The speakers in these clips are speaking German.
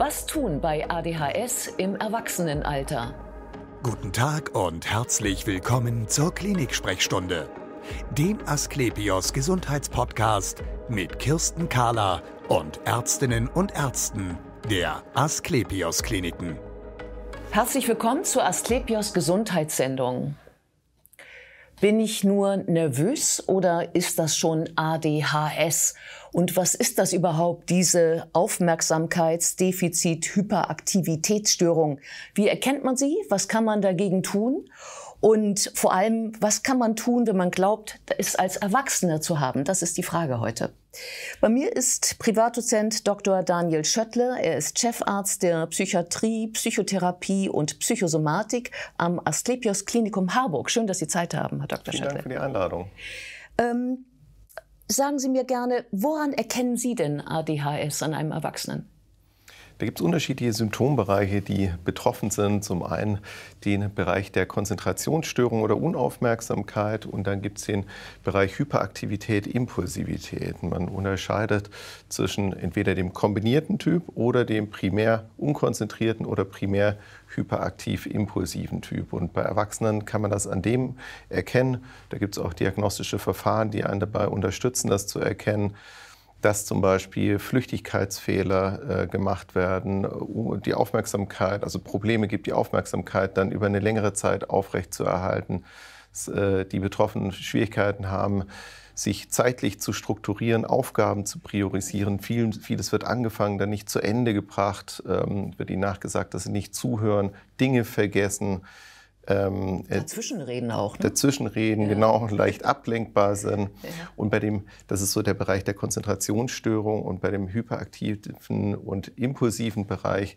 Was tun bei ADHS im Erwachsenenalter? Guten Tag und herzlich willkommen zur Klinik-Sprechstunde, dem Asklepios Gesundheitspodcast mit Kirsten Kahler und Ärztinnen und Ärzten der Asklepios Kliniken. Herzlich willkommen zur Asklepios Gesundheitssendung. Bin ich nur nervös oder ist das schon ADHS? Und was ist das überhaupt, diese Aufmerksamkeitsdefizit-Hyperaktivitätsstörung? Wie erkennt man sie? Was kann man dagegen tun? Und vor allem, was kann man tun, wenn man glaubt, es als Erwachsener zu haben? Das ist die Frage heute. Bei mir ist Privatdozent Dr. Daniel Schöttle. Er ist Chefarzt der Psychiatrie, Psychotherapie und Psychosomatik am Asklepios Klinikum Harburg. Schön, dass Sie Zeit haben, Herr Dr. Vielen Schöttle. Dank für die Einladung. Ähm, sagen Sie mir gerne, woran erkennen Sie denn ADHS an einem Erwachsenen? Da gibt es unterschiedliche Symptombereiche, die betroffen sind. Zum einen den Bereich der Konzentrationsstörung oder Unaufmerksamkeit und dann gibt es den Bereich Hyperaktivität, Impulsivität. Man unterscheidet zwischen entweder dem kombinierten Typ oder dem primär unkonzentrierten oder primär hyperaktiv-impulsiven Typ. Und bei Erwachsenen kann man das an dem erkennen. Da gibt es auch diagnostische Verfahren, die einen dabei unterstützen, das zu erkennen dass zum Beispiel Flüchtigkeitsfehler äh, gemacht werden, die Aufmerksamkeit, also Probleme gibt, die Aufmerksamkeit dann über eine längere Zeit aufrechtzuerhalten, dass, äh, die Betroffenen Schwierigkeiten haben, sich zeitlich zu strukturieren, Aufgaben zu priorisieren. Viel, vieles wird angefangen, dann nicht zu Ende gebracht, ähm, wird ihnen nachgesagt, dass sie nicht zuhören, Dinge vergessen ähm, äh, dazwischenreden auch. Ne? Dazwischenreden, ja. genau, leicht ablenkbar sind. Ja. Und bei dem, das ist so der Bereich der Konzentrationsstörung und bei dem hyperaktiven und impulsiven Bereich,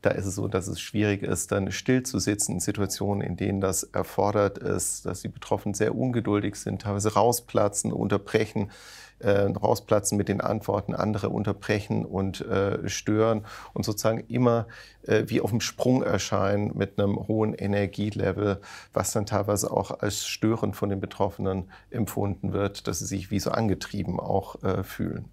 da ist es so, dass es schwierig ist, dann still zu sitzen in Situationen, in denen das erfordert ist, dass die Betroffenen sehr ungeduldig sind, teilweise rausplatzen, unterbrechen, äh, rausplatzen mit den Antworten, andere unterbrechen und äh, stören und sozusagen immer äh, wie auf dem Sprung erscheinen mit einem hohen Energielevel, was dann teilweise auch als störend von den Betroffenen empfunden wird, dass sie sich wie so angetrieben auch äh, fühlen.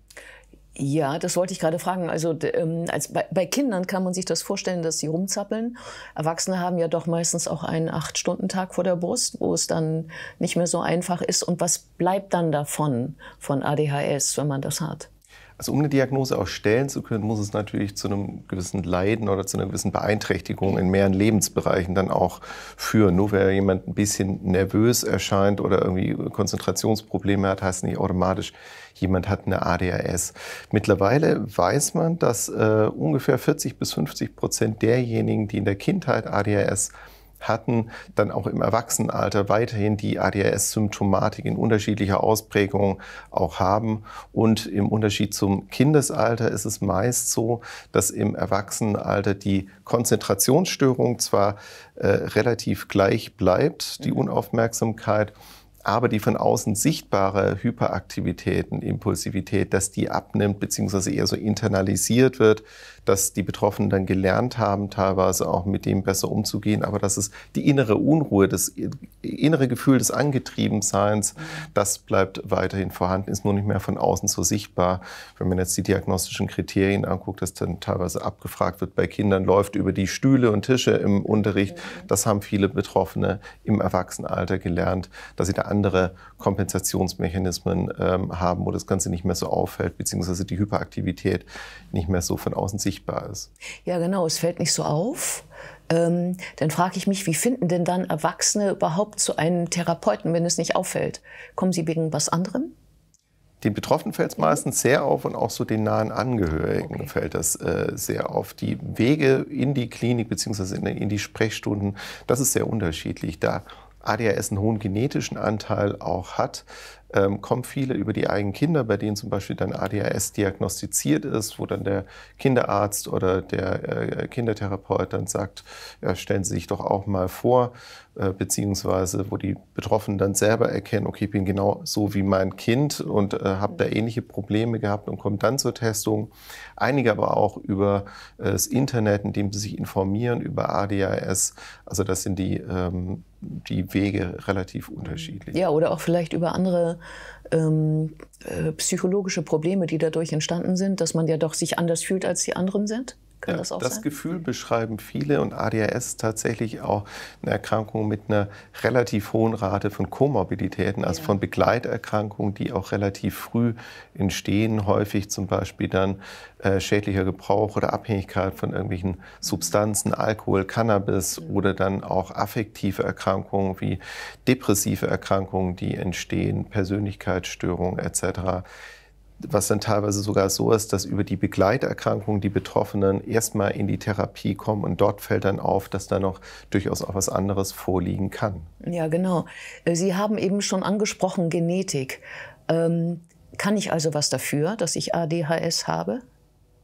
Ja, das wollte ich gerade fragen. Also ähm, als bei, bei, Kindern kann man sich das vorstellen, dass sie rumzappeln. Erwachsene haben ja doch meistens auch einen Acht-Stunden-Tag vor der Brust, wo es dann nicht mehr so einfach ist. Und was bleibt dann davon, von ADHS, wenn man das hat? Also um eine Diagnose auch stellen zu können, muss es natürlich zu einem gewissen Leiden oder zu einer gewissen Beeinträchtigung in mehreren Lebensbereichen dann auch führen. Nur wenn jemand ein bisschen nervös erscheint oder irgendwie Konzentrationsprobleme hat, heißt nicht automatisch, jemand hat eine ADHS. Mittlerweile weiß man, dass äh, ungefähr 40 bis 50 Prozent derjenigen, die in der Kindheit ADHS haben, hatten dann auch im Erwachsenenalter weiterhin die ADHS-Symptomatik in unterschiedlicher Ausprägung auch haben. Und im Unterschied zum Kindesalter ist es meist so, dass im Erwachsenenalter die Konzentrationsstörung zwar äh, relativ gleich bleibt, die mhm. Unaufmerksamkeit, aber die von außen sichtbare Hyperaktivität und Impulsivität, dass die abnimmt, beziehungsweise eher so internalisiert wird, dass die Betroffenen dann gelernt haben, teilweise auch mit dem besser umzugehen, aber dass es die innere Unruhe, das innere Gefühl des Angetriebenseins, mhm. das bleibt weiterhin vorhanden, ist nur nicht mehr von außen so sichtbar. Wenn man jetzt die diagnostischen Kriterien anguckt, dass dann teilweise abgefragt wird bei Kindern, läuft über die Stühle und Tische im Unterricht, mhm. das haben viele Betroffene im Erwachsenenalter gelernt, dass sie da andere Kompensationsmechanismen ähm, haben, wo das Ganze nicht mehr so auffällt, beziehungsweise die Hyperaktivität nicht mehr so von außen sichtbar ist. Ja, genau, es fällt nicht so auf. Ähm, dann frage ich mich, wie finden denn dann Erwachsene überhaupt zu einem Therapeuten, wenn es nicht auffällt? Kommen sie wegen was anderem? Den Betroffenen fällt es mhm. meistens sehr auf und auch so den nahen Angehörigen okay. fällt das äh, sehr auf. Die Wege in die Klinik beziehungsweise in, in die Sprechstunden, das ist sehr unterschiedlich. Da ADHS einen hohen genetischen Anteil auch hat, ähm, kommen viele über die eigenen Kinder, bei denen zum Beispiel dann ADHS diagnostiziert ist, wo dann der Kinderarzt oder der äh, Kindertherapeut dann sagt, ja, stellen Sie sich doch auch mal vor, äh, beziehungsweise wo die Betroffenen dann selber erkennen, okay, ich bin genau so wie mein Kind und äh, habe da ähnliche Probleme gehabt und kommen dann zur Testung. Einige aber auch über äh, das Internet, indem sie sich informieren über ADHS. Also das sind die ähm, die Wege relativ unterschiedlich. Ja, oder auch vielleicht über andere ähm, äh, psychologische Probleme, die dadurch entstanden sind, dass man ja doch sich anders fühlt, als die anderen sind? Kann ja, das auch das sein? Gefühl beschreiben viele und ADHS tatsächlich auch eine Erkrankung mit einer relativ hohen Rate von Komorbiditäten, also ja. von Begleiterkrankungen, die auch relativ früh entstehen, häufig zum Beispiel dann äh, schädlicher Gebrauch oder Abhängigkeit von irgendwelchen Substanzen, Alkohol, Cannabis mhm. oder dann auch affektive Erkrankungen wie depressive Erkrankungen, die entstehen, Persönlichkeitsstörungen etc was dann teilweise sogar so ist, dass über die Begleiterkrankung die Betroffenen erstmal in die Therapie kommen und dort fällt dann auf, dass da noch durchaus auch was anderes vorliegen kann. Ja, genau. Äh, Sie haben eben schon angesprochen Genetik. Ähm, kann ich also was dafür, dass ich ADHS habe?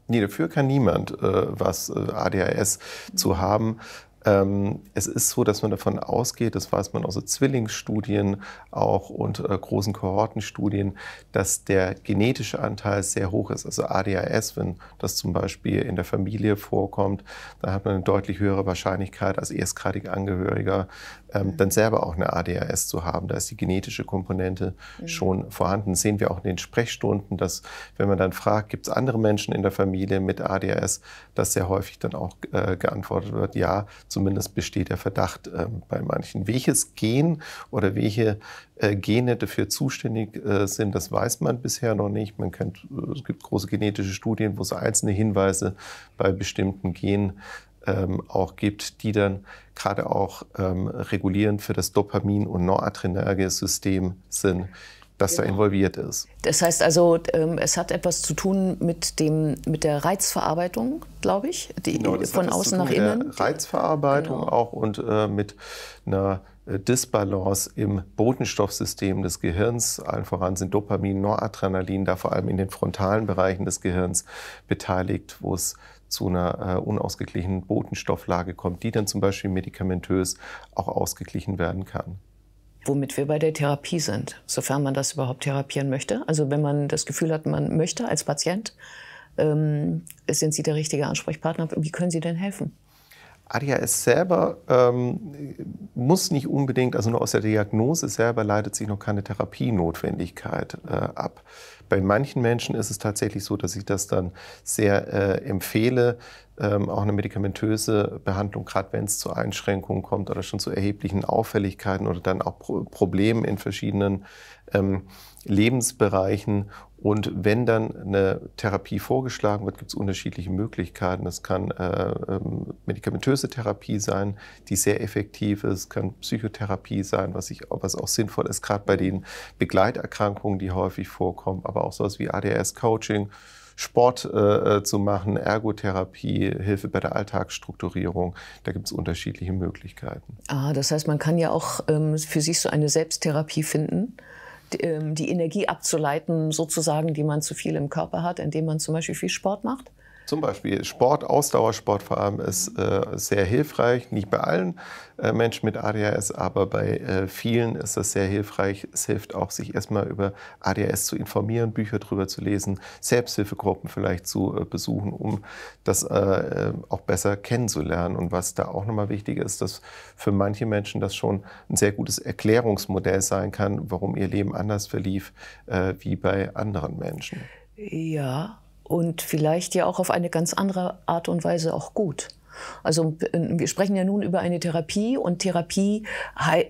Nee, dafür kann niemand äh, was äh, ADHS zu haben. Ähm, es ist so, dass man davon ausgeht, das weiß man aus so Zwillingsstudien auch und äh, großen Kohortenstudien, dass der genetische Anteil sehr hoch ist. Also ADHS, wenn das zum Beispiel in der Familie vorkommt, dann hat man eine deutlich höhere Wahrscheinlichkeit als erstgradiger Angehöriger ähm, mhm. dann selber auch eine ADHS zu haben. Da ist die genetische Komponente mhm. schon vorhanden. Das sehen wir auch in den Sprechstunden, dass wenn man dann fragt, gibt es andere Menschen in der Familie mit ADHS, dass sehr häufig dann auch äh, geantwortet wird, ja, Zumindest besteht der Verdacht äh, bei manchen. Welches Gen oder welche äh, Gene dafür zuständig äh, sind, das weiß man bisher noch nicht. Man kennt, äh, es gibt große genetische Studien, wo es einzelne Hinweise bei bestimmten Genen ähm, auch gibt, die dann gerade auch ähm, regulierend für das Dopamin- und Noradrenergesystem sind das genau. da involviert ist. Das heißt also, ähm, es hat etwas zu tun mit, dem, mit der Reizverarbeitung, glaube ich, die genau, von außen nach innen. Der Reizverarbeitung genau. auch und äh, mit einer äh, Disbalance im Botenstoffsystem des Gehirns, allen voran sind Dopamin, Noradrenalin, da vor allem in den frontalen Bereichen des Gehirns beteiligt, wo es zu einer äh, unausgeglichenen Botenstofflage kommt, die dann zum Beispiel medikamentös auch ausgeglichen werden kann womit wir bei der Therapie sind, sofern man das überhaupt therapieren möchte. Also wenn man das Gefühl hat, man möchte als Patient, ähm, sind Sie der richtige Ansprechpartner, wie können Sie denn helfen? ADHS selber ähm, muss nicht unbedingt, also nur aus der Diagnose selber leitet sich noch keine Therapienotwendigkeit äh, ab. Bei manchen Menschen ist es tatsächlich so, dass ich das dann sehr äh, empfehle, ähm, auch eine medikamentöse Behandlung, gerade wenn es zu Einschränkungen kommt oder schon zu erheblichen Auffälligkeiten oder dann auch Pro Problemen in verschiedenen ähm, Lebensbereichen und wenn dann eine Therapie vorgeschlagen wird, gibt es unterschiedliche Möglichkeiten. Das kann äh, ähm, medikamentöse Therapie sein, die sehr effektiv ist, Es kann Psychotherapie sein, was, ich, was auch sinnvoll ist, gerade bei den Begleiterkrankungen, die häufig vorkommen, aber auch sowas wie ADS-Coaching. Sport äh, äh, zu machen, Ergotherapie, Hilfe bei der Alltagsstrukturierung. Da gibt es unterschiedliche Möglichkeiten. Ah, das heißt, man kann ja auch ähm, für sich so eine Selbsttherapie finden. Ähm, die Energie abzuleiten, sozusagen, die man zu viel im Körper hat, indem man zum Beispiel viel Sport macht. Zum Beispiel Sport, Ausdauersport vor allem ist äh, sehr hilfreich. Nicht bei allen äh, Menschen mit ADHS, aber bei äh, vielen ist das sehr hilfreich. Es hilft auch, sich erstmal über ADHS zu informieren, Bücher darüber zu lesen, Selbsthilfegruppen vielleicht zu äh, besuchen, um das äh, äh, auch besser kennenzulernen. Und was da auch nochmal wichtig ist, dass für manche Menschen das schon ein sehr gutes Erklärungsmodell sein kann, warum ihr Leben anders verlief wie bei anderen Menschen. Ja, und vielleicht ja auch auf eine ganz andere Art und Weise auch gut. Also ähm, wir sprechen ja nun über eine Therapie und Therapie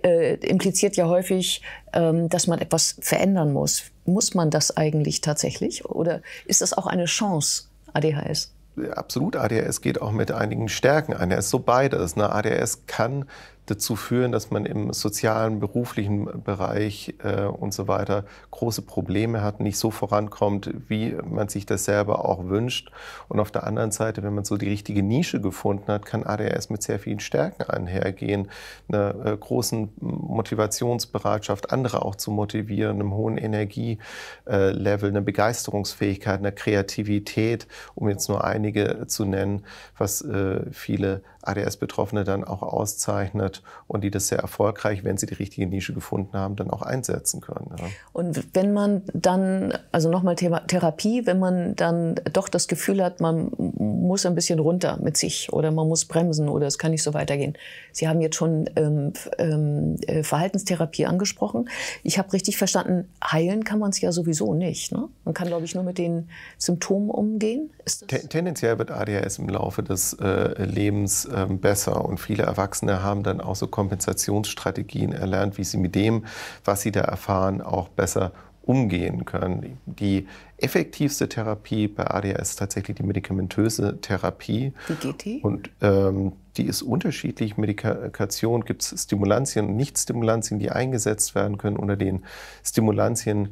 äh, impliziert ja häufig, ähm, dass man etwas verändern muss. Muss man das eigentlich tatsächlich oder ist das auch eine Chance, ADHS? Absolut, ADHS geht auch mit einigen Stärken ein. Er ist so beides. Ne? ADHS kann dazu führen, dass man im sozialen, beruflichen Bereich äh, und so weiter große Probleme hat, nicht so vorankommt, wie man sich das selber auch wünscht. Und auf der anderen Seite, wenn man so die richtige Nische gefunden hat, kann ADS mit sehr vielen Stärken einhergehen, einer äh, großen Motivationsbereitschaft, andere auch zu motivieren, einem hohen Energielevel, äh, einer Begeisterungsfähigkeit, einer Kreativität, um jetzt nur einige zu nennen, was äh, viele ADS-Betroffene dann auch auszeichnet wird und die das sehr erfolgreich, wenn sie die richtige Nische gefunden haben, dann auch einsetzen können. Ja. Und wenn man dann, also nochmal Thema Therapie, wenn man dann doch das Gefühl hat, man muss ein bisschen runter mit sich oder man muss bremsen oder es kann nicht so weitergehen. Sie haben jetzt schon ähm, ähm, äh, Verhaltenstherapie angesprochen. Ich habe richtig verstanden, heilen kann man es ja sowieso nicht. Ne? Man kann, glaube ich, nur mit den Symptomen umgehen. Ten tendenziell wird ADHS im Laufe des äh, Lebens äh, besser und viele Erwachsene haben dann auch so Kompensationsstrategien erlernt, wie sie mit dem, was sie da erfahren, auch besser umgehen können. Die effektivste Therapie bei ADHS ist tatsächlich die medikamentöse Therapie. Wie geht die? Und ähm, die ist unterschiedlich. Medikation gibt es Stimulantien und Nichtstimulantien, die eingesetzt werden können. Unter den Stimulantien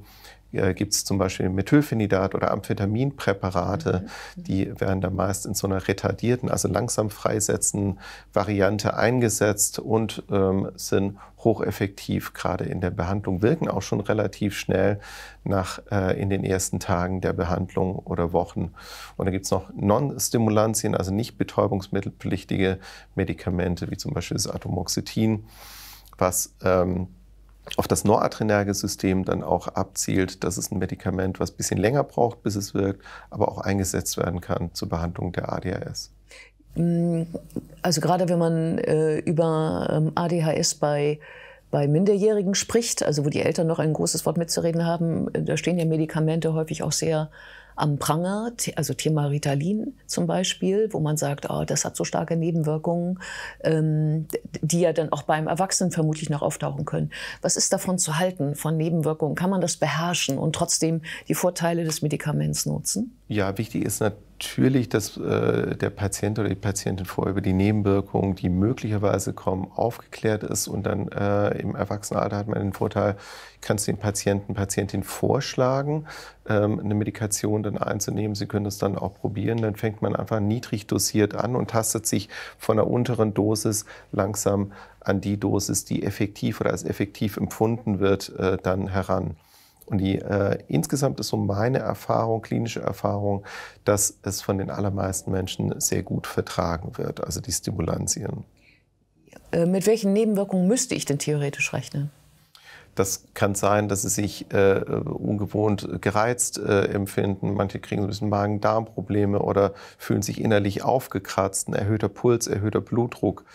äh, gibt es zum Beispiel Methylphenidat oder Amphetaminpräparate, mhm. die werden da meist in so einer retardierten, also langsam freisetzenden Variante eingesetzt und ähm, sind hocheffektiv gerade in der Behandlung, wirken auch schon relativ schnell nach, äh, in den ersten Tagen der Behandlung oder Wochen. Und dann gibt es noch Non-Stimulantien, also nicht betäubungsmittelpflichtige Medikamente, wie zum Beispiel das Atomoxetin, was ähm, auf das noradrenerge System dann auch abzielt. Das ist ein Medikament, was ein bisschen länger braucht, bis es wirkt, aber auch eingesetzt werden kann zur Behandlung der ADHS. Mm, also gerade wenn man äh, über ähm, ADHS bei bei Minderjährigen spricht, also wo die Eltern noch ein großes Wort mitzureden haben, äh, da stehen ja Medikamente häufig auch sehr am Pranger, also Thema Ritalin zum Beispiel, wo man sagt, oh, das hat so starke Nebenwirkungen, ähm, die ja dann auch beim Erwachsenen vermutlich noch auftauchen können. Was ist davon zu halten, von Nebenwirkungen? Kann man das beherrschen und trotzdem die Vorteile des Medikaments nutzen? Ja, wichtig ist natürlich, natürlich, dass äh, der Patient oder die Patientin vorher über die Nebenwirkungen, die möglicherweise kommen, aufgeklärt ist. Und dann äh, im Erwachsenenalter hat man den Vorteil, kannst du den Patienten, Patientin vorschlagen, ähm, eine Medikation dann einzunehmen. Sie können es dann auch probieren. Dann fängt man einfach niedrig dosiert an und tastet sich von der unteren Dosis langsam an die Dosis, die effektiv oder als effektiv empfunden wird, äh, dann heran. Und die, äh, insgesamt ist so meine Erfahrung, klinische Erfahrung, dass es von den allermeisten Menschen sehr gut vertragen wird, also die Stimulanzien. Äh, mit welchen Nebenwirkungen müsste ich denn theoretisch rechnen? Das kann sein, dass sie sich äh, äh ungewohnt gereizt äh, empfinden. Manche kriegen ein bisschen Magen-Darm-Probleme oder fühlen sich innerlich aufgekratzt. Ein erhöhter Puls, erhöhter Blutdruck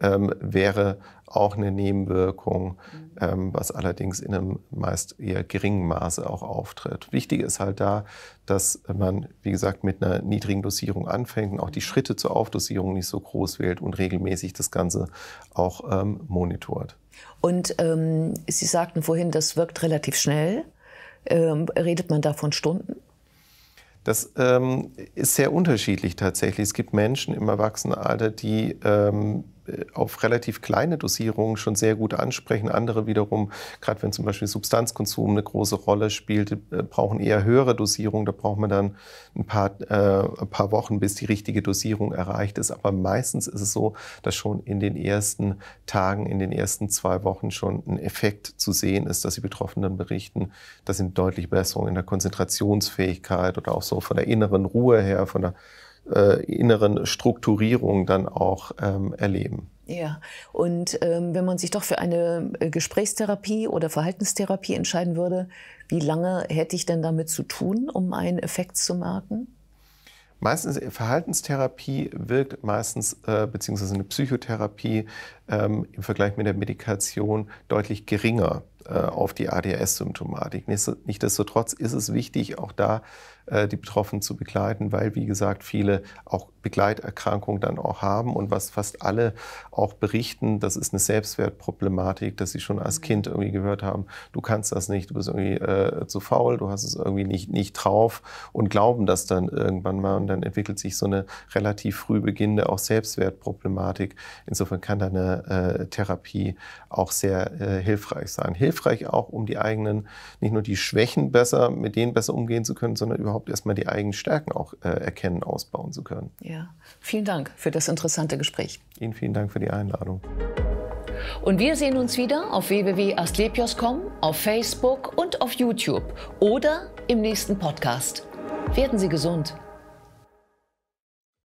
ähm, wäre auch eine Nebenwirkung, ähm, was allerdings in einem meist eher geringen Maße auch auftritt. Wichtig ist halt da, dass man, wie gesagt, mit einer niedrigen Dosierung anfängt und auch die Schritte zur Aufdosierung nicht so groß wählt und regelmäßig das Ganze auch ähm, monitort. Und ähm, Sie sagten vorhin, das wirkt relativ schnell. Ähm, redet man da von Stunden? Das ähm, ist sehr unterschiedlich tatsächlich. Es gibt Menschen im Erwachsenenalter, die ähm, äh, auf relativ kleine Dosierungen schon sehr gut ansprechen. Andere wiederum, gerade wenn zum Beispiel Substanzkonsum eine große Rolle spielt, äh, brauchen eher höhere Dosierungen. Da braucht man dann ein paar, äh, ein paar Wochen, bis die richtige Dosierung erreicht ist. Aber meistens ist es so, dass schon in den ersten Tagen, in den ersten zwei Wochen schon ein Effekt zu sehen ist, dass die Betroffenen berichten, dass sind deutliche Besserungen in der Konzentrationsfähigkeit oder auch so von der inneren Ruhe her, von der äh, inneren Strukturierung dann auch ähm, erleben. Ja, und ähm, wenn man sich doch für eine äh, Gesprächstherapie oder Verhaltenstherapie entscheiden würde, wie lange hätte ich denn damit zu tun, um einen Effekt zu merken? Meistens äh, Verhaltenstherapie wirkt meistens äh, beziehungsweise eine Psychotherapie ähm, im Vergleich mit der Medikation deutlich geringer. Äh, auf die ADHS-Symptomatik. Nichtsdestotrotz ist es wichtig, auch da äh, die Betroffenen zu begleiten, weil, wie gesagt, viele auch Begleiterkrankungen dann auch haben und was fast alle auch berichten, das ist eine Selbstwertproblematik, dass sie schon als mhm. Kind irgendwie gehört haben, du kannst das nicht, du bist irgendwie äh, zu faul, du hast es irgendwie nicht, nicht drauf und glauben das dann irgendwann mal und dann entwickelt sich so eine relativ früh beginnende auch Selbstwertproblematik. Insofern kann da eine äh, Therapie auch sehr äh, hilfreich sein. Hilf hilfreich auch, um die eigenen, nicht nur die Schwächen besser, mit denen besser umgehen zu können, sondern überhaupt erstmal die eigenen Stärken auch äh, erkennen, ausbauen zu können. Ja, vielen Dank für das interessante Gespräch. Ihnen vielen Dank für die Einladung. Und wir sehen uns wieder auf www.astlepios.com, auf Facebook und auf YouTube oder im nächsten Podcast. Werden Sie gesund!